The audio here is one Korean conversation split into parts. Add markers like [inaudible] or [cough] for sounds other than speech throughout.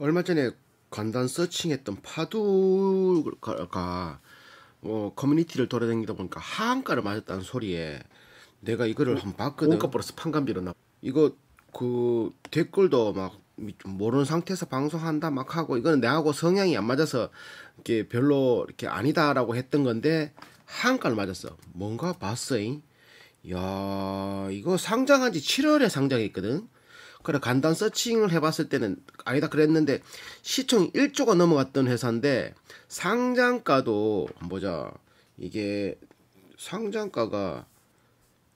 얼마 전에 간단 서칭했던 파두가 어, 커뮤니티를 돌아다니다 보니까 하한가를 맞았다는 소리에 내가 이거를 한 번 봤거든. 온가 플러스 판감비로 나. 이거 그 댓글도 막 모르는 상태에서 방송한다 막 하고 이거는 내하고 성향이 안 맞아서 이렇게 별로 이렇게 아니다라고 했던 건데 한가를 맞았어. 뭔가 봤어잉. 야 이거 상장한 지 7월에 상장했거든. 그래 간단 서칭을 해봤을 때는 아니다 그랬는데 시총 1조가 넘어갔던 회사인데 상장가도 보자 이게 상장가가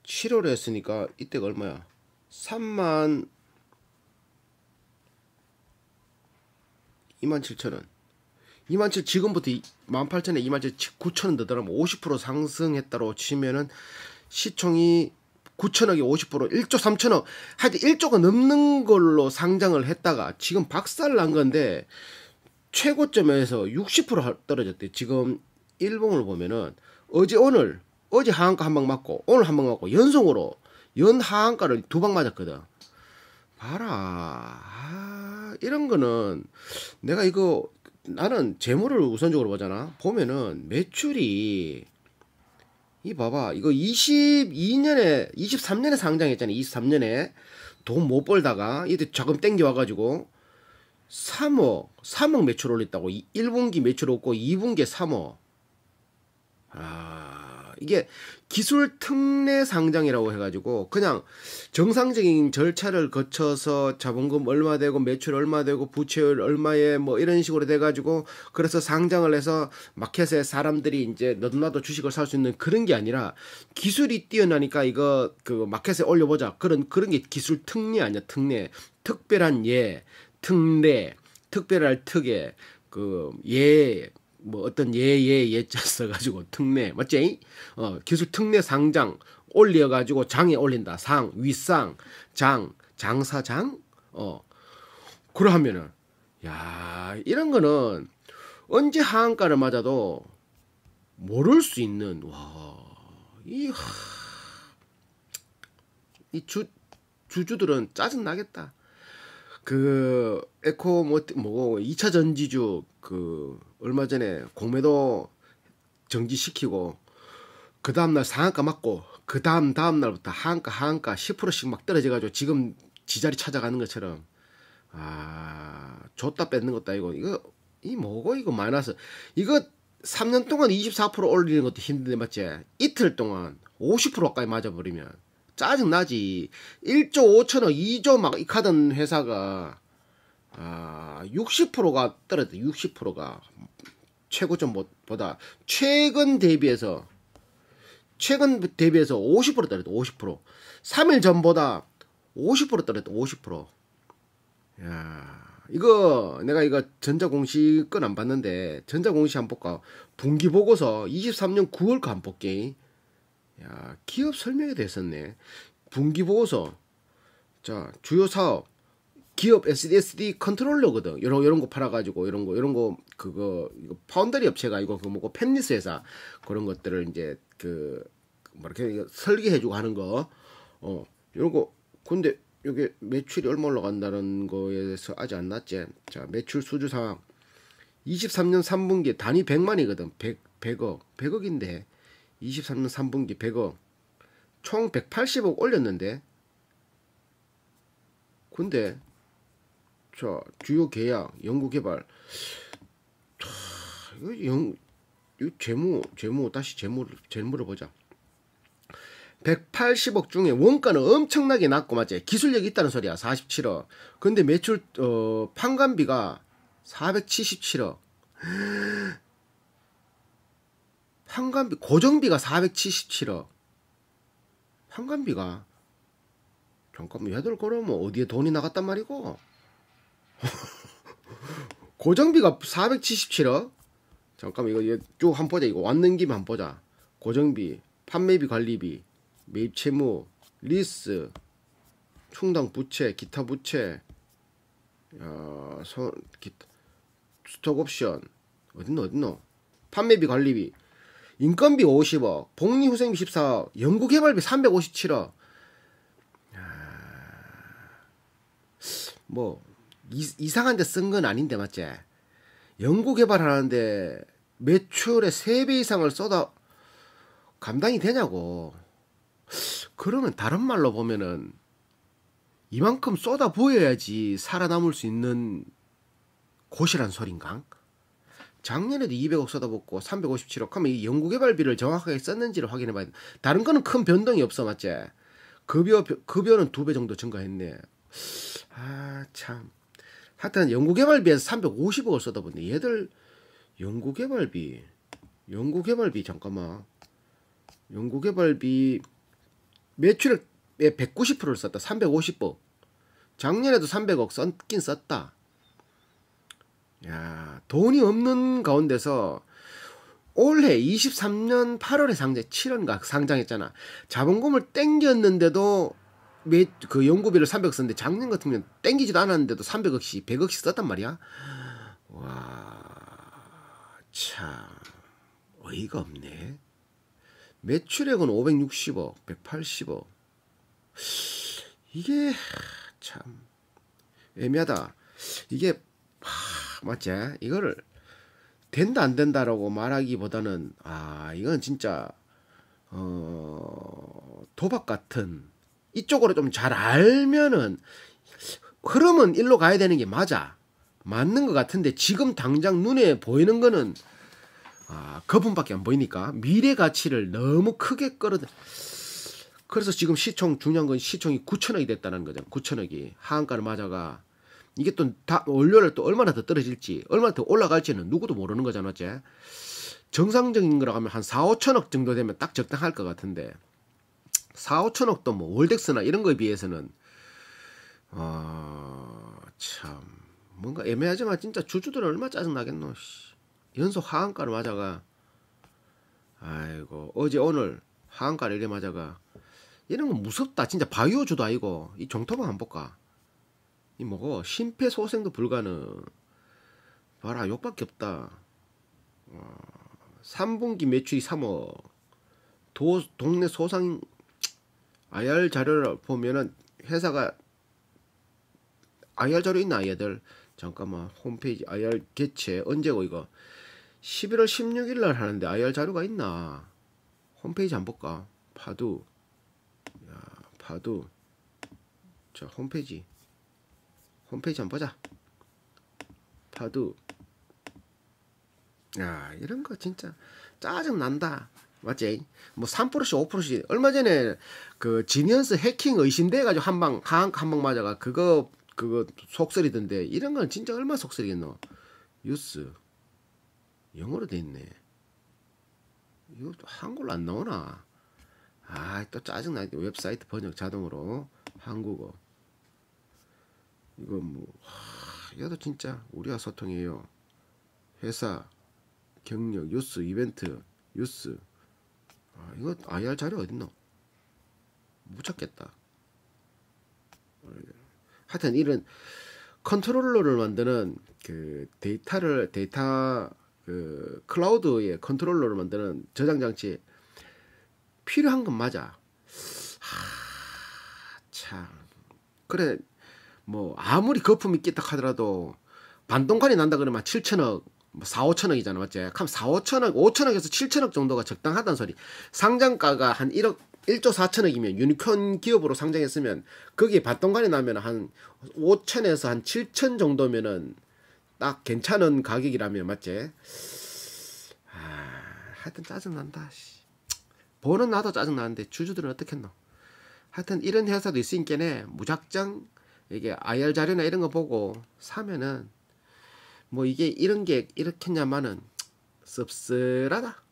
7월에 했으니까 이때가 얼마야 3만 2 7 0 0원2 7 0 지금부터 18,000에 27,000 9,000원 더더라면 50% 상승했다로 치면은 시총이 9천억에50% 1조 3천억 하여튼 1조가 넘는 걸로 상장을 했다가 지금 박살 난 건데 최고점에서 60% 떨어졌대. 지금 일봉을 보면은 어제 오늘 어제 하한가 한 방 맞고 오늘 한 방 맞고 연속으로 연 하한가를 두 방 맞았거든. 봐라. 아, 이런 거는 내가 이거 나는 재물을 우선적으로 보잖아. 보면은 매출이 이 봐봐 이거 22년에 23년에 상장했잖아 23년에 돈 못 벌다가 이때 자금 땡겨와가지고 3억 3억 매출 올렸다고 1분기 매출 없고 2분기에 3억 아 이게 기술 특례 상장이라고 해가지고 그냥 정상적인 절차를 거쳐서 자본금 얼마 되고 매출 얼마 되고 부채율 얼마에 뭐 이런 식으로 돼가지고 그래서 상장을 해서 마켓에 사람들이 이제 너도나도 주식을 살 수 있는 그런 게 아니라 기술이 뛰어나니까 이거 그 마켓에 올려보자 그런 그런 게 기술 특례 아니야 특례 특별한 예 특례 특별할 특예 그 그예 뭐 어떤 예 예 예자 써가지고 특례 맞지? 어 기술 특례 상장 올려가지고 장에 올린다 상 위상 장 장사장 어 그러하면은 야 이런 거는 언제 하한가를 맞아도 모를 수 있는 와이이 주주들은 짜증 나겠다. 그 에코 뭐, 뭐 2차 전지주 그 얼마 전에 공매도 정지시키고 그 다음날 상한가 맞고 그 다음 다음 날부터 하한가 하한가 10%씩 막 떨어져가지고 지금 지자리 찾아가는 것처럼 아 줬다 뺏는 것도 아니고 이거 이 뭐고 이거 마이너스 이거 3년 동안 24% 올리는 것도 힘든데 맞지 이틀 동안 50% 가까이 맞아버리면 짜증나지. 1조 5천억, 2조 막 이카던 회사가, 아, 60%가 떨어졌다. 60%가. 최고점보다. 뭐, 최근 대비해서, 최근 대비해서 50% 떨어졌다. 50%. 3일 전보다 50% 떨어졌다. 50%. 야 이거, 내가 이거 전자공시 권안 봤는데, 전자공시 한번 볼까? 분기보고서 23년 9월 거안 볼게. 야, 기업 설명이 됐었네. 분기 보고서. 자, 주요 사업. 기업 SDSD 컨트롤러거든. 이런 이런 거 팔아가지고 이런 거 이런 거 그거 이거 파운더리 업체가 이거 그 뭐고 펜리스 회사 그런 것들을 이제 그뭐 이렇게 설계해주고 하는 거. 어 이런 거 근데 이게 매출이 얼마 올라간다는 거에 대해서 아직 안 났지. 자 매출 수주 상황. 23년 3분기 단위 100만이거든. 100, 100억. 100억인데 23년 3분기 100억 총 180억 올렸는데 근데 자 주요 계약 연구개발 이거 영 이거 재무 재무 다시 재무를 재무를 보자 180억 중에 원가는 엄청나게 낮고 맞지 기술력이 있다는 소리야 47억 근데 매출 어 판관비가 477억 환관비 고정비가 477억. 환관비가 잠깐만 얘들 그러면 어디에 돈이 나갔단 말이고 [laughs] 고정비가 477억 잠깐만 이거 쭉한 보자 이거 왔는 김에 한 보자 고정비 판매비 관리비 매입 채무 리스 충당 부채 기타 부채 어, 서, 기, 스톡 옵션 어딨노 어딨노 판매비 관리비 인건비 50억, 복리후생비 14억, 연구개발비 357억. 뭐 이, 상한데 쓴 건 아닌데 맞지? 연구개발하는데 매출의 3배 이상을 쏟아 감당이 되냐고. 그러면 다른 말로 보면은 이만큼 쏟아 부어야지 살아남을 수 있는 곳이란 소린가? 작년에도 200억 쏟아붓고 357억 하면 이 연구개발비를 정확하게 썼는지를 확인해 봐야 돼. 다른 거는 큰 변동이 없어 맞지? 급여 급여는 두 배 정도 증가했네. 아 참. 하여튼 연구개발비에서 350억을 쏟아붓네. 얘들 연구개발비 연구개발비 잠깐만. 연구개발비 매출액의 190%를 썼다. 350억. 작년에도 300억 썼긴 썼다. 야, 돈이 없는 가운데서 올해 23년 8월에 상장 7월인가 상장했잖아. 자본금을 땡겼는데도 그 연구비를 300억 썼는데 작년 같은 경우는 땡기지도 않았는데도 300억씩 100억씩 썼단 말이야. 와, 참 어이가 없네. 매출액은 560억, 180억. 이게 참 애매하다. 이게 하, 맞지? 이거를 된다 안 된다라고 말하기보다는 아 이건 진짜 어 도박 같은 이쪽으로 좀 잘 알면은 흐름은 일로 가야 되는 게 맞아 맞는 것 같은데 지금 당장 눈에 보이는 거는 아 거품밖에 안 보이니까 미래 가치를 너무 크게 끌어들 그래서 지금 시총 중요한 건 시총이 9천억이 됐다는 거죠 9천억이 하한가를 맞아가 이게 또다 원료를 또 얼마나 더 떨어질지 얼마나 더 올라갈지는 누구도 모르는 거잖아 쟤 정상적인 거라고 하면 한 4, 5천억 정도 되면 딱 적당할 것 같은데 4, 5천억도 뭐 월덱스나 이런 거에 비해서는 아참 어, 뭔가 애매하지만 진짜 주주들 은 얼마 짜증나겠노 씨. 연속 하한가를 맞아가 아이고 어제 오늘 하한가를 이래 맞아가 이런 거 무섭다 진짜 바이오주도 아니고 이 종토방 안 볼까 이 뭐고 심폐소생도 불가능. 봐라 욕밖에 없다. 3분기 어, 매출이 3억. 도, 동네 소상 IR 자료를 보면은 회사가 IR 자료 있나 얘들 잠깐만 홈페이지 IR 개최 언제고 이거 11월 16일 날 하는데 IR 자료가 있나 홈페이지 안 볼까 파두 야 파두 자 홈페이지 홈페이지 한 번 보자 파두 야 이런 거 진짜 짜증 난다 맞지? 뭐 3%씩 5%씩 얼마 전에 그 지니언스 해킹 의심돼 가지고 한 방 한 방 맞아가 그거 그거 속설이던데 이런 건 진짜 얼마 속설이겠노? 뉴스 영어로 돼 있네. 이거 한글로 안 나오나? 아또 짜증 나 웹사이트 번역 자동으로 한국어 이거 뭐, 와, 야도 진짜 우리와 소통해요. 회사, 경력, 뉴스, 이벤트, 뉴스. 아, 이거 IR 자료 어딨노? 못 찾겠다. 하여튼 이런 컨트롤러를 만드는 그 데이터를 데이터 그 클라우드의 컨트롤러를 만드는 저장 장치 필요한 건 맞아. 하, 참. 그래 뭐 아무리 거품이 끼딱 하더라도 반동간이 난다 그러면 7천억 뭐 4, 5천억이잖아, 맞지? 그럼 4, 5천억, 5천억에서 7천억 정도가 적당하다는 소리. 상장가가 한 1억, 1조 4천억이면 유니콘 기업으로 상장했으면 거기에 반동간이 나면 한 5천에서 한 7천 정도면은 딱 괜찮은 가격이라면, 맞지? 아, 하여튼 짜증난다, 씨. 보는 나도 짜증나는데 주주들은 어떻겠노? 하여튼 이런 회사도 있으니까네, 무작정 이게 IR 자료나 이런 거 보고 사면은 뭐 이게 이런 게 이렇겠냐마는 씁쓸하다.